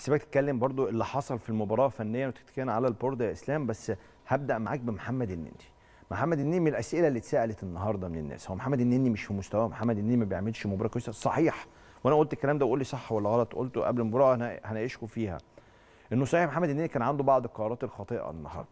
هسيبك تتكلم برضو اللي حصل في المباراه فنيا وتتكلم على البورده يا اسلام بس هبدا معاك بمحمد النني محمد النني من الاسئله اللي اتسالت النهارده من الناس هو محمد النني مش في مستواه محمد النني ما بيعملش مباراه كويسه صحيح وانا قلت الكلام ده وقول لي صح ولا غلط قلته قبل المباراه انا هناقشكم فيها انه صحيح محمد النني كان عنده بعض القرارات الخاطئه النهارده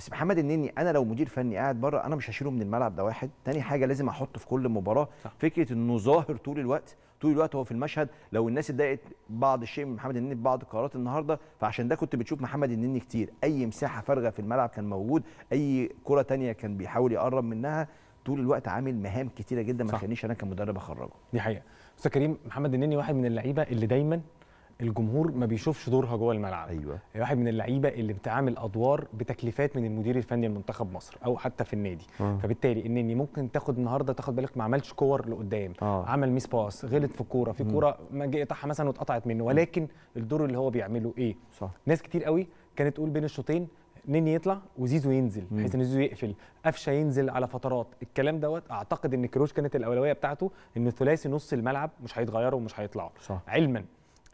بس محمد النني انا لو مدير فني قاعد بره انا مش هشيله من الملعب ده واحد تاني حاجه لازم احطه في كل مباراه صح. فكره انه ظاهر طول الوقت طول الوقت هو في المشهد لو الناس اتضايقت بعض الشيء من محمد النني بعض القرارات النهارده فعشان ده كنت بتشوف محمد النني كتير اي مساحه فارغه في الملعب كان موجود اي كره تانية كان بيحاول يقرب منها طول الوقت عامل مهام كتيره جدا ما تخلينيش انا كمدرب اخرجه دي حقيقه استاذ كريم محمد النني واحد من اللعيبه اللي دايما الجمهور ما بيشوفش دورها جوه الملعب ايوه هي واحد من اللعيبه اللي بتعامل ادوار بتكليفات من المدير الفني لمنتخب مصر او حتى في النادي آه. فبالتالي انني ممكن تاخد النهارده تاخد بالك ما عملش كور لقدام آه. عمل ميس باس غلط في الكوره في كوره ما جه قطعها مثلا واتقطعت منه ولكن الدور اللي هو بيعمله ايه صح. ناس كتير قوي كانت تقول بين الشوطين نني يطلع وزيزو ينزل بحيث ان زيزو يقفل قفشه ينزل على فترات الكلام دوت اعتقد ان كروش كانت الاولويه بتاعته ان ثلاثي نص الملعب مش هيتغيروا ومش هيطلعوا علما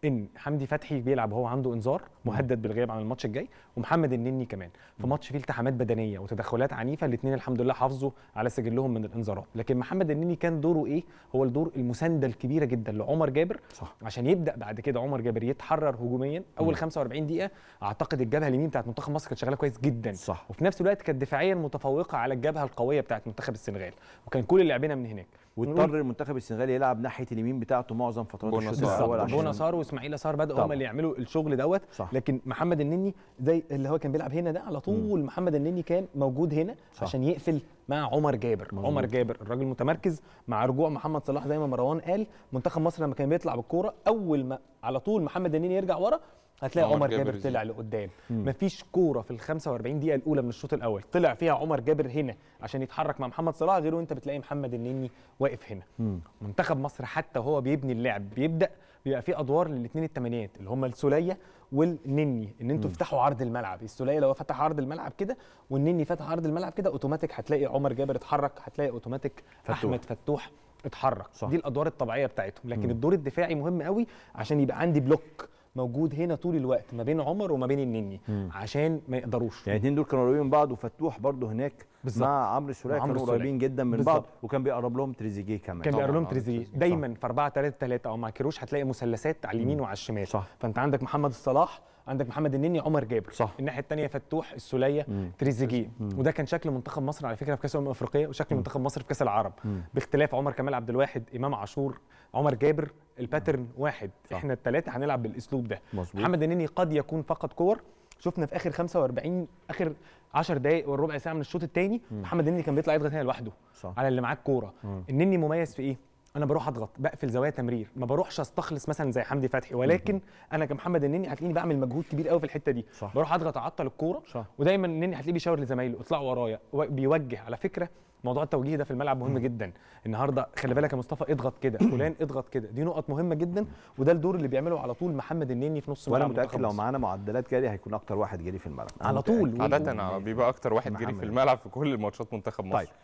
ان حمدي فتحي بيلعب وهو عنده انذار مهدد بالغياب عن الماتش الجاي ومحمد النني كمان في ماتش فيه التحامات بدنيه وتدخلات عنيفه الاثنين الحمد لله حافظوا على سجلهم من الانذارات لكن محمد النني كان دوره ايه هو الدور المسانده الكبيره جدا لعمر جابر صح. عشان يبدا بعد كده عمر جابر يتحرر هجوميا اول 45 دقيقه اعتقد الجبهه اليمين بتاعت منتخب مصر كانت شغاله كويس جدا صح. وفي نفس الوقت كانت دفاعيا متفوقه على الجبهه القويه بتاعت منتخب السنغال وكان كل اللي من هناك واضطر المنتخب السنغالي يلعب ناحيه اليمين بتاعته معظم فترات الشوط الاول بونا صار واسماعيل صار بداوا هم اللي يعملوا الشغل دوت لكن محمد النني زي اللي هو كان بيلعب هنا ده على طول مم. محمد النني كان موجود هنا صح. عشان يقفل مع عمر جابر مم. عمر جابر الراجل متمركز مع رجوع محمد صلاح زي ما مروان قال منتخب مصر لما كان بيطلع بالكوره اول ما على طول محمد النني يرجع ورا هتلاقي عمر جابر, جابر طلع لقدام مفيش كوره في ال 45 دقيقه الاولى من الشوط الاول طلع فيها عمر جابر هنا عشان يتحرك مع محمد صلاح غير وانت بتلاقي محمد النني واقف هنا مم. منتخب مصر حتى وهو بيبني اللعب بيبدا بيبقى في ادوار للاثنين الثمانيات اللي هم السوليه والنني ان انتوا تفتحوا عرض الملعب السوليه لو فتح عرض الملعب كده والنني فتح عرض الملعب كده اوتوماتيك هتلاقي عمر جابر اتحرك هتلاقي اوتوماتيك فتوح. احمد فتوح اتحرك صح. دي الادوار الطبيعيه بتاعتهم لكن مم. الدور الدفاعي مهم قوي عشان يبقى عندي بلوك موجود هنا طول الوقت ما بين عمر وما بين النني عشان ما يقدروش يعني الاثنين دول كانوا قريبين من بعض وفتوح برضه هناك بالزبط. مع عمرو الشريعي كانوا قريبين جدا من بالزبط. بعض وكان بيقرب لهم تريزيجيه كمان كان بيقرب لهم آه، تريزيجيه دايما في 4 3 3 او مع كيروش هتلاقي مثلثات على اليمين وعلى الشمال صح. فانت عندك محمد الصلاح عندك محمد النني عمر جابر صح. الناحيه الثانيه فتوح السوليه تريزيجيه وده كان شكل منتخب مصر على فكره في كاس الامم الافريقيه وشكل مم. منتخب مصر في كاس العرب مم. باختلاف عمر كمال عبد الواحد امام عاشور عمر جابر الباترن واحد صح. احنا الثلاثه هنلعب بالاسلوب ده مظبوط. محمد النني قد يكون فقط كور شفنا في اخر 45 اخر 10 دقائق والربع ساعه من الشوط الثاني محمد النني كان بيطلع يضغط هنا لوحده صح. على اللي معاه الكوره النني مميز في ايه انا بروح اضغط بقفل زوايا تمرير ما بروحش استخلص مثلا زي حمدي فتحي ولكن مم. انا كمحمد النني هتلاقيني بعمل مجهود كبير قوي في الحته دي صح. بروح اضغط اعطل الكوره ودايما النني هتلاقيه بيشاور لزمايله اطلعوا ورايا بيوجه على فكره موضوع التوجيه ده في الملعب مهم جدا النهارده خلي بالك يا مصطفى اضغط كده فلان اضغط كده دي نقط مهمه جدا وده الدور اللي بيعمله على طول محمد النني في نص الملعب وانا متاكد لو معانا معدلات جري هيكون اكتر واحد جري في الملعب على طول عاده بيبقى اكتر واحد جري في الملعب في كل الماتشات منتخب مصر طيب